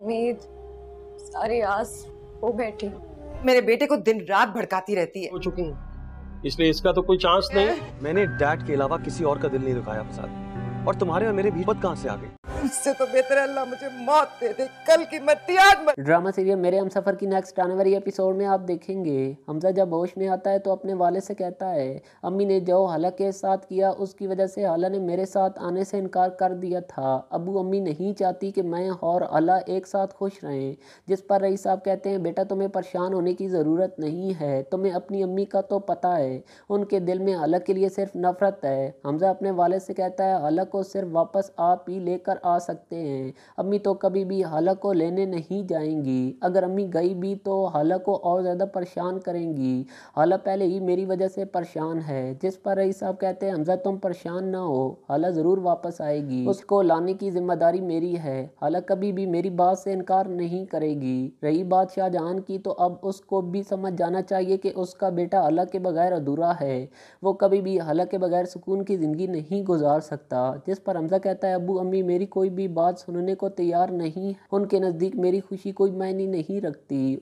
उम्मीद सारी आस हो बैठी मेरे बेटे को दिन रात भड़काती रहती है हो चुकी है इसलिए इसका तो कोई चांस नहीं मैंने डैड के अलावा किसी और का दिल नहीं दुखाया और तुम्हारे और मेरे भी कहाँ से आ गई उससे तो बेहतर अल्लाह मुझे मौत दे दे कल की मरती आज मर... ड्रामा सीरियल मेरे हम सफर की नेक्स्ट आने वाली एपिसोड में आप देखेंगे हमजा जब होश में आता है तो अपने वाले से कहता है अम्मी ने जो हाला के साथ किया उसकी वजह से हाला ने मेरे साथ आने से इनकार कर दिया था अबू अम्मी नहीं चाहती कि मैं और अला एक साथ खुश रहें जिस पर रईस साहब कहते हैं बेटा तुम्हें परेशान होने की ज़रूरत नहीं है तुम्हें अपनी अम्मी का तो पता है उनके दिल में अलग के लिए सिर्फ नफरत है हमजा अपने वाले से कहता है अलग को सिर्फ वापस आप ही लेकर आ सकते हैं अम्मी तो कभी भी हाला को लेने नहीं जाएंगी अगर अम्मी गई भी तो हलक को और ज़्यादा परेशान करेंगी हला पहले ही मेरी वजह से परेशान है जिस पर रही साहब कहते हैं हमजा तुम परेशान ना हो हला ज़रूर वापस आएगी उसको लाने की जिम्मेदारी मेरी है हला कभी भी मेरी बात से इनकार नहीं करेगी रही बात शाहजहान की तो अब उसको भी समझ जाना चाहिए कि उसका बेटा हला के बगैर अधूरा है वो कभी भी हला के बगैर सुकून की ज़िंदगी नहीं गुजार सकता जिस पर हमजा कहता है अबू अम्मी मेरी कोई भी बात सुनने को तैयार नहीं उनके नज़दीक मेरी खुशी कोई मायने नहीं रखती